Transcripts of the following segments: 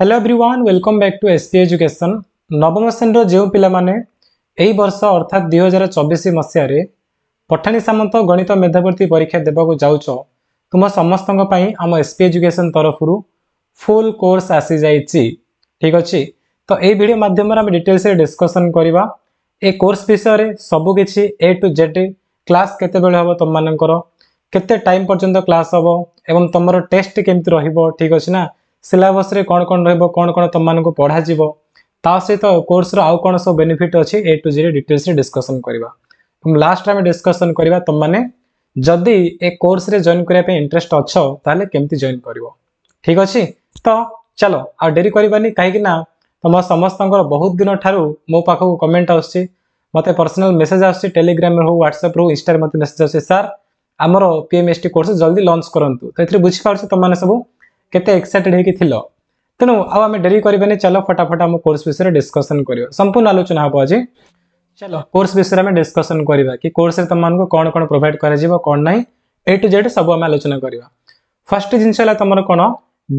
hello everyone welcome back to S P education ନବମ ଶ୍ରେଣୀର ଯେଉଁ ପିଲାମାନେ ଏହି ବର୍ଷ ଅର୍ଥାତ୍ ଦୁଇ ହଜାର ଚବିଶ ମସିହାରେ ପଠାଣି ସାମନ୍ତ ଗଣିତ ମେଧାବୃତ୍ତି ପରୀକ୍ଷା ଦେବାକୁ ଯାଉଛ ତୁମ ସମସ୍ତଙ୍କ ପାଇଁ ଆମ ଏସ୍ ପି ଏଜୁକେସନ୍ ତରଫରୁ ଫୁଲ୍ କୋର୍ସ ଆସିଯାଇଛି ଠିକ୍ ଅଛି ତ ଏହି ଭିଡ଼ିଓ ମାଧ୍ୟମରେ ଆମେ ଡିଟେଲ୍ସରେ ଡିସ୍କସନ୍ କରିବା ଏ କୋର୍ସ ବିଷୟରେ ସବୁକିଛି ଏ ଟୁ ଜେଡ୍ କ୍ଲାସ୍ କେତେବେଳେ ହେବ ତୁମମାନଙ୍କର କେତେ ଟାଇମ୍ ପର୍ଯ୍ୟନ୍ତ କ୍ଲାସ୍ ହେବ ଏବଂ ତୁମର ଟେଷ୍ଟ କେମିତି ରହିବ ଠିକ୍ ଅଛି ନା सिलेबस कौन कौन रण कौन तुमको पढ़ा ता सहित कोर्स रो कौन सब बेनिफिट अच्छे A to Z details discussion करवा लास्ट आम डिस्कसन करवा तुमने जदि ए कोर्स जॉन करने इंटरेस्ट अच्छे केमती जॉन कर ठीक अच्छे तो चलो आ डेरी करवानी कहीं तुम समस्त बहुत दिन ठार् मो पाख कमेंट आस पर्सनाल मेसेज आस टेलीग्राम हो ह्वाट्सअप हो इनस्टारे मत मेसेज आसार आम P M S T course जल्दी लंच करूँ तो ये बुझीप तुमने सब केक्साइटेड होती थी तेणु आउ आम डेरी करें चलो फटाफट आम कोर्स विषय में डिस्कसन कर संपूर्ण आलोचना हाँ आज चलो कोर्स विषय में डिस्कसन करवा कि कोर्स तुमको कौन कौन प्रोभाइड कर टू जेड सब आम आलोचना करवा फर्स्ट जिनसा तुम कौन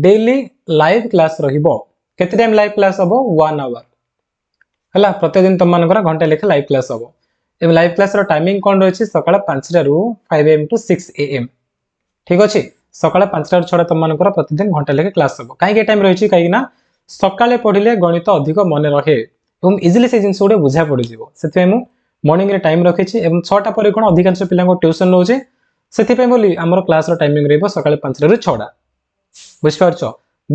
डेली लाइव क्लास रत टाइम लाइव क्लास हम वन आवर है प्रत्येक दिन तुमको घंटे लेखे लाइव क्लास हम ए लाइव क्लास टाइमिंग कौन रही सकाल सका रू five AM to six A M ठीक अच्छे সকাল পাঁচটার ছটা তোমার প্রতিদিন ঘন্টা লেখে ক্লাস হব কাইকি টাইম রয়েছে কিনা সকালে পড়লে গণিত অধিক মনে রহে এবং ইজিলি সেই জিনিস গুড়ে বুঝা পড়িযোগ সেপাই মু মর্নিংরে টাইম রখিছি এবং ছটা পরে কোণ অধিকাংশ পিলাঙ্ক টিউশন নেছে সেপাই বলি আমার ক্লাসর টাইমিং রহব সকাল পাঁচটার ছটা বুঝিপারছ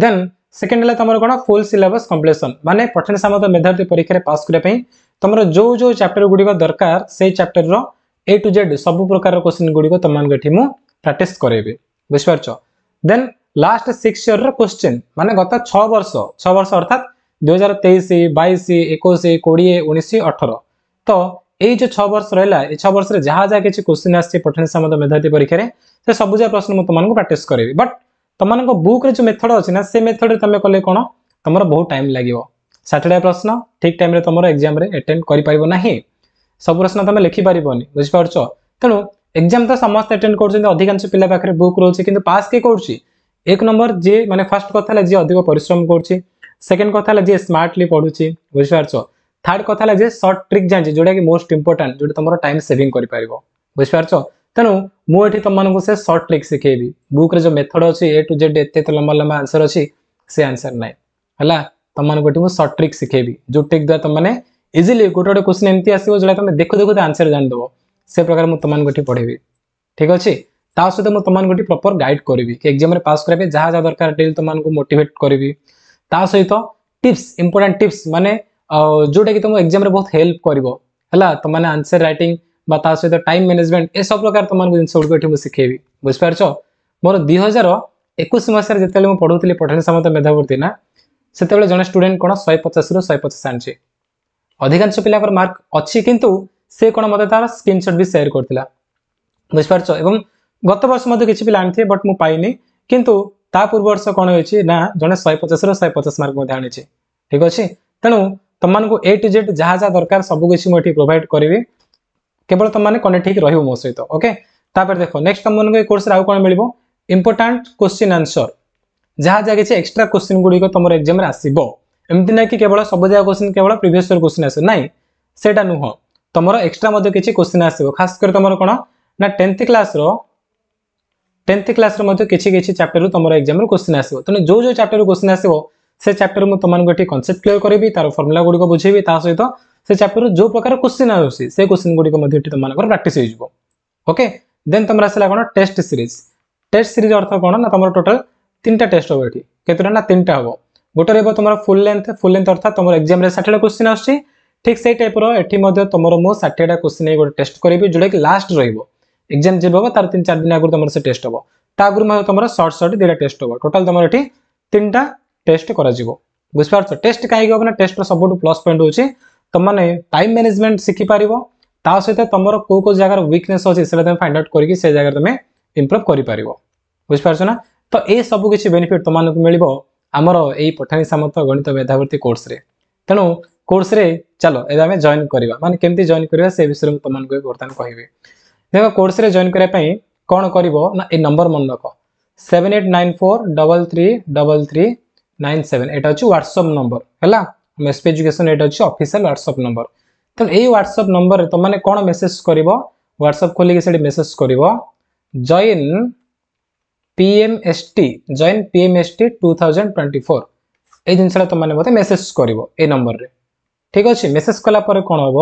দেন সেকেন্ড হল তোমার কোণ ফুল সিলেবস কম্প্লিশন মানে পঠন সামন্ত মেধাবী পরীক্ষায় পাস করা তোমার যে যে চ্যাপ্টর গুড়ি দরকার সেই চ্যাপ্টর এ টু জেড সবু প্রকার কোশ্চিন গুড়ি তোমাকে এটি মু প্রাক্টিস করাইবি बुझिपार्च दे लास्ट सिक्स इयर रोश्चिन मानते गत छर्ष छर्ष अर्थात दुई हजार तेईस बैश एक कोड़े उन्नीस अठर तो ये छः रहा छः वर्ष में जहाँ जहाँ किठन सामंत मेधावी परीक्षा में से सबुजा प्रश्न मुझ तुमको प्राक्ट करी बट तुमको बुक रो मेथड अच्छी से मेथड तुम कले कौन तुम बहुत टाइम लगे साठटे प्रश्न ठीक टाइम तुम एक्जाम एटेड कर सब प्रश्न तुम लिखिपार नहीं बुझिपार्च तेणु एक्जाम तो समस्त एटेड करशिश पिला पाखे बुक रोचे कि पास किए कर एक नंबर जी मैंने फास्ट कथा जी अधिक पिश्रम परिश्रम करकेंड कथा जी स्मार्टली पढ़ु बुझिपार थार्ड कथ है जे सर्ट ट्रिक जा जोटा कि मोस्ट इंपोर्टा जो तुम टाइम सेविंग कर बुझिपार तेणु मुझे तुमको से सर्ट ट्रिक शिखेबी बुक्रे जो मेथड अच्छी ए टू जेड एत लंबा लंबा आंसर अच्छी से आंसर ना है तुमको ये मुझे सर्ट ट्रिक शिखेबी जो ट्रिक द्वारा तुमने इजिली गोटे गोटे क्वेश्चन एमती आसो जो तुम देखु देखु आंसर जानदेव ସେ ପ୍ରକାର ମୁଁ ତୁମମାନଙ୍କୁ ପଢ଼େଇବି ଠିକ୍ ଅଛି ତା ସହିତ ମୁଁ ତୁମମାନଙ୍କୁ ଏଠି ପ୍ରପର ଗାଇଡ୍ କରିବି କି ଏକ୍ଜାମ୍ରେ ପାସ୍ କରିବା ପାଇଁ ଯାହା ଯାହା ଦରକାର ଡେଲି ତୁମମାନଙ୍କୁ ମୋଟିଭେଟ୍ କରିବି ତା ସହିତ ଟିପ୍ସ ଇମ୍ପୋର୍ଟାଣ୍ଟ ଟିପ୍ସ ମାନେ ଯେଉଁଟାକି ତୁମ ଏକ୍ଜାମ୍ରେ ବହୁତ ହେଲ୍ପ କରିବ ହେଲା ତୁମମାନେ ଆନ୍ସର ରାଇଟିଂ বা ତା ସହିତ ଟାଇମ୍ ମ୍ୟାନେଜମେଣ୍ଟ ଏସବୁ ପ୍ରକାର ତୁମମାନଙ୍କୁ ଜିନିଷ ଗୁଡ଼ିକ ଏଠି ମୁଁ ଶିଖେଇବି ବୁଝିପାରୁଛ ମୋର ଦୁଇ ହଜାର ଏକୋଇଶ ମସିହାରେ ଯେତେବେଳେ ମୁଁ ପଢ଼ୁଥିଲି ପଠାଣି ସାମନ୍ତ ମେଧାବୃତ୍ତି ନା ସେତେବେଳେ ଜଣେ ଷ୍ଟୁଡେଣ୍ଟ କ'ଣ ଶହେ ପଚାଶରୁ ଶହେ ପଚାଶ ଆଣିଛି ଅଧିକାଂଶ ପିଲାଙ୍କର ମାର୍କ ଅଛି କିନ୍ତୁ से कौन मत तार स्क्रीनशट भी सेयर कर बुझिपार गत वर्ष किसी पिला आनी बट मुझे कि पूर्व वर्ष कौन हो जे शहे पचास रहा पचास मार्क आनी ठीक अच्छे तेणु तुमको ए टू जेड जहाँ जहाँ दरकार सब मुझे प्रोभाइड करी केवल तुमने कनेक्ट हो रो सहित ओके देखो नेक्स्ट तुमको ये कोर्स आउ कौन मिले इम्पोर्टाट क्वेश्चन आनसर जहाँ जहाँ किसी एक्सट्रा क्वेश्चन गुड़िक तुम एक्जाम आसमती ना कि केवल सब जगह क्वेश्चन केवल प्रिवियस क्वेश्चन आस ना से नुह তোমার এক্সট্রা মধ্যে কিছু কোশ্চিন আসব খাস করে তোমার কোণ না টেন্থ ক্লাসর টেন্থ ক্লাসর মধ্যে কিছু কিছু চ্যাপ্টর তোমার এক্সামর কোশ্চিন আসব তেমন যে যে চ্যাপ্টর কোশ্চিন আসব সে চ্যাপ্টর মু তোমাকে এটি কনসেপ্ট ক্লিয়ার করবি তার ফর্মুলা গুড়ি বুঝেবি তা সহ সে চ্যাপ্টর যে প্রকার কোশ্চিন আসুচি সে কোশ্চিন গুড়ি মধ্যে এটি তোমার প্র্যাকটিস হয়ে যাব ওকে দেন তোমার আসলা কোণ টেস্ট সিরিজ টেস্ট সিরিজ অর্থ কোণ না তোমার টোটাল তিনটা টেস্ট হব এটি কতটা না তিনটা হব গোটে রহব তোমার ফুল লেন্থ ফুল লেন্থ অর্থাৎ তোমার এক্সামে ষাঠিটা কোশ্চিন আসছে ঠিক সেই টাইপ্র এটি ମଧ୍ୟ তোমার মু ষাঠিটা কোশ্চিন এই গোটে টেস্ট করবি যেটা কি লাস্ট রহব এক্সাম যে হব তার তিন চার দিন আগর তোমার সে টেস্ট হব তা আগর মধ্যে তোমার সর্ট সর্ট দুইটা টেস্ট হব টোটাল তোমার এটি তিনটা টেস্ট করা যাব বুঝিপারছ টেস্ট কাইকি হব না টেস্টর সবুঠু প্লস পয়েন্ট হচ্ছে তোমাকে টাইম ম্যানেজমেন্ট শিখিপার তা সহিত তোমার কেউ কেউ জায়গার উইকনেস অছে সেটা তুমি ফাইন্ড আউট করি সে জায়গায় তুমি ইম্প্রুভ করে বুঝিপারছ না তো এই সব কিছু বেনিফিট তোমাকে মিলব আমার এই পঠাণী সামন্ত গণিত মেধাবৃত্তি কোর্সরে তেণু कोर्स चलो ये जॉन करवा मानते केमी जॉन करवा विषय में तुमको बर्तमान कह देख कोर्स जॉन करवाई कौन कर नंबर मन रख seven eight nine four double three double three nine seven eight अच्छे नंबर है एसपी एजुकेशन एट अच्छे अफिसील ह्वाट्सअप नंबर तेनाली ह्वाट्सअप नंबर में तुमने कौन मेसेज कर ह्वाट्सअप खोल से मेसेज कर join P M S T join P M S T two thousand twenty four ये जिनसा तुमने मेसेज कर नंबर में ठीक अच्छे मेसेज कला कौन हम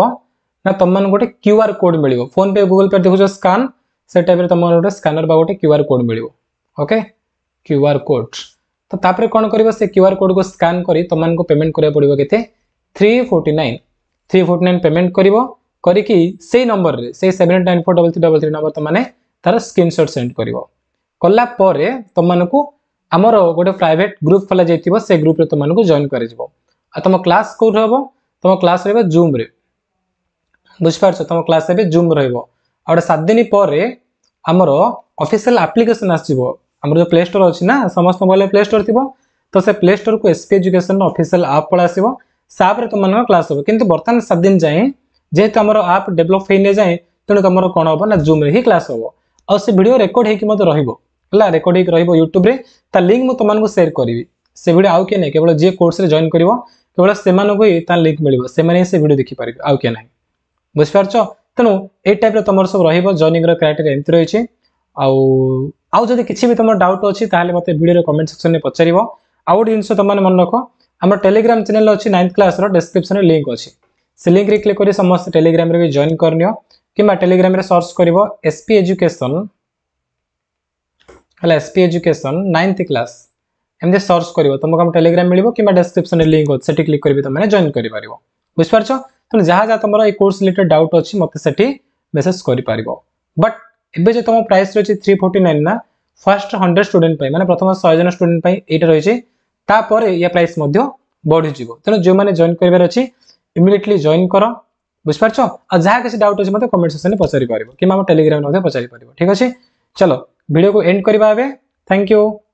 ना तुमको गोटे क्यू आर कॉड मिल फोन पे गुगुल पे देखो स्कान से टाइप तुम गोटे स्कानर गोटे क्यू आर कॉड मिल ओके क्यू आर कॉड तो तापर कौन कर से क्यू आर कॉड को स्कान कर तुमको पेमेंट कराया पड़ो के three forty nine three forty nine payment कर करी से नंबर में से seven nine four double three double three number तुमने तार स्क्रीनशट सेंड कर कला तुमको आमर गोटे प्राइट ग्रुप खोल जाइए से ग्रुप तुमको जॉन कर तुम क्लास कौट हम तुम क्लास रहा जुम्रे बुझिपार तुम क्लास जुम रोटे सात दिन पर आमर अफिशियाल आप्लिकेसन आसमर जो प्ले स्टोर अच्छी ना समस्त मोबाइल प्ले स्टोर थी तो से प्ले स्टोर को एसपी एजुकेशन अफिशियाल आप पलास तुम क्लास हो कि बर्तमान सात दिन जाए जेहतु आम आप डेवलप होने जाए तेणु तुम कौन हम ना जुम्रे ही क्लास हे आयो रेकर्ड हो रहा रेकर्ड हो यूट्यूब्रे लिंक मुझे तुमको सेयर करी से भिड आउ किए ना केवल जी कोर्स जॉन कर केवल से लिंक मिली से भिड देखिपर आउ किए ना बुझिपार तेणु ये टाइप रुम सब रइनिंग क्राइटेरी एमती रही आउ जदि किसी भी तुम डाउट अच्छी मत भिडियो कमेंट सेक्शन में पचार आउ गोटे जिनस तुमने मन रख आम टेलीग्राम चैनल अच्छी नाइन्थ क्लास डिस्क्रिप्स में लिंक अच्छे से लिंक क्लिक कर समस्त टेलीग्राम भी जॉइन करनियो कि टेलीग्राम सर्च कर एसपी एजुकेशन है एसपी एजुकेशन नाइन्थ क्लास एमती सर्च कर तुमको टेलीग्राम मिल कि डेस्क्रिप्सन लिंक अच्छे से क्लिक करेंगे तुम्हें जॉइन कर पार बुझार जहाँ जहाँ तुम ये कोर्स रिलेटेड डाउट अच्छे से मेसेज कर पार बट ए तुम प्राइस रही थ्री फोर्टी नाइन ना फास्ट हंड्रेड स्टूडेंट मैंने प्रथम शहे जन स्टूडेंट ये रही है ये प्राइस बढ़ीजी मैंने जॉन करार अच्छे इमिडियेटली जॉन कर बुझार जहाँ किसी डाउट अच्छे मतलब कमेंट सेक्शन में पचारिपार कि टेलीग्राम पचारिपार ठीक अच्छे चलो भिडियो को एंड करवा थैंक यू